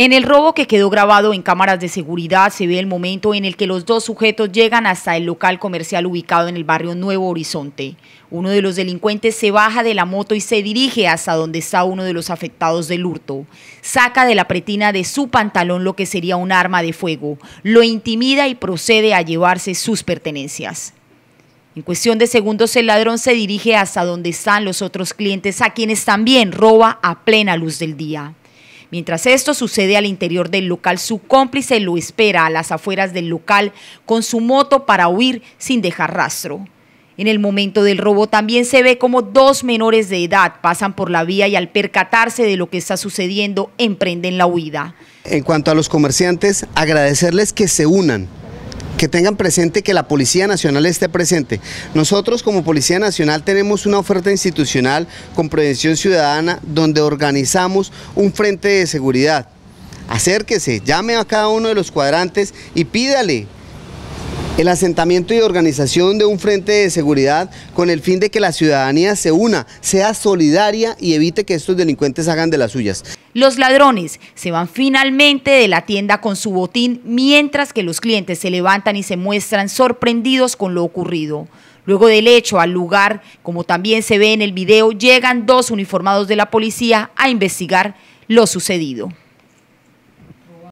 En el robo que quedó grabado en cámaras de seguridad se ve el momento en el que los dos sujetos llegan hasta el local comercial ubicado en el barrio Nuevo Horizonte. Uno de los delincuentes se baja de la moto y se dirige hasta donde está uno de los afectados del hurto. Saca de la pretina de su pantalón lo que sería un arma de fuego, lo intimida y procede a llevarse sus pertenencias. En cuestión de segundos el ladrón se dirige hasta donde están los otros clientes a quienes también roba a plena luz del día. Mientras esto sucede al interior del local, su cómplice lo espera a las afueras del local con su moto para huir sin dejar rastro. En el momento del robo también se ve como dos menores de edad pasan por la vía y al percatarse de lo que está sucediendo emprenden la huida. En cuanto a los comerciantes, agradecerles que se unan que tengan presente que la Policía Nacional esté presente. Nosotros como Policía Nacional tenemos una oferta institucional con prevención ciudadana donde organizamos un frente de seguridad. Acérquese, llame a cada uno de los cuadrantes y pídale el asentamiento y organización de un frente de seguridad con el fin de que la ciudadanía se una, sea solidaria y evite que estos delincuentes hagan de las suyas. Los ladrones se van finalmente de la tienda con su botín mientras que los clientes se levantan y se muestran sorprendidos con lo ocurrido. Luego del hecho al lugar, como también se ve en el video, llegan dos uniformados de la policía a investigar lo sucedido.